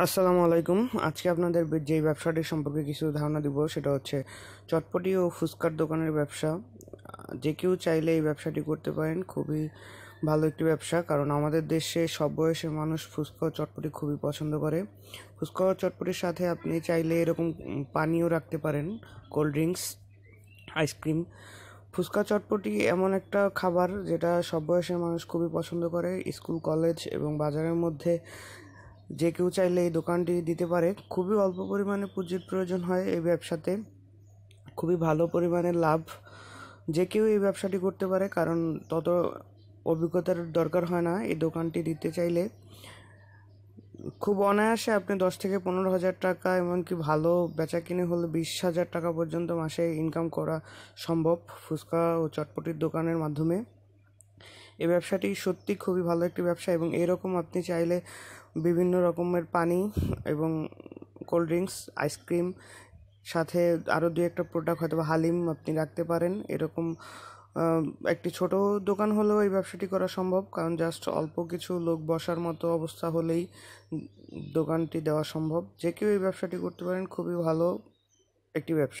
আসসালামু আলাইকুম আজকে আপনাদের যে ব্যবসাটি সম্পর্কে কিছু ধারণা দিব সেটা হচ্ছে চটপটি ও ফুচকার দোকানের ব্যবসা যে কেউ চাইলে এই ব্যবসাটি করতে পারেন খুবই ভালো একটি ব্যবসা কারণ আমাদের দেশে সব বয়সের মানুষ ফুচকা ও চটপটি খুবই পছন্দ করে ফুচকা ও চটপটির সাথে আপনি চাইলে এরকম পানীয় রাখতে পারেন কোল্ড ড্রিঙ্কস আইসক্রিম ফুচকা চটপটি এমন একটা খাবার যেটা সব বয়সের মানুষ খুবই পছন্দ করে স্কুল কলেজ এবং বাজারের মধ্যে যে কেউ চাইলে এই দোকানটি দিতে পারে খুবই অল্প পরিমাণে পুঁজির প্রয়োজন হয় এই ব্যবসাতে খুবই ভালো পরিমাণে লাভ যে কেউ এই ব্যবসাটি করতে পারে কারণ তত অভিজ্ঞতার দরকার হয় না এই দোকানটি দিতে চাইলে খুব অনায়াসে আপনি দশ থেকে পনেরো হাজার টাকা এমনকি ভালো বেচা কিনে হলে বিশ হাজার টাকা পর্যন্ত মাসে ইনকাম করা সম্ভব ফুচকা ও চটপটির দোকানের মাধ্যমে এই ব্যবসাটি সত্যি খুবই ভালো একটি ব্যবসা এবং এরকম আপনি চাইলে বিভিন্ন রকমের পানি এবং কোল্ড ড্রিঙ্কস আইসক্রিম সাথে আরও দু একটা প্রোডাক্ট হয়তো বা হালিম আপনি রাখতে পারেন এরকম একটি ছোট দোকান হলেও এই ব্যবসাটি করা সম্ভব কারণ জাস্ট অল্প কিছু লোক বসার মতো অবস্থা হলেই দোকানটি দেওয়া সম্ভব যে কেউ এই ব্যবসাটি করতে পারেন খুবই ভালো একটি ব্যবসা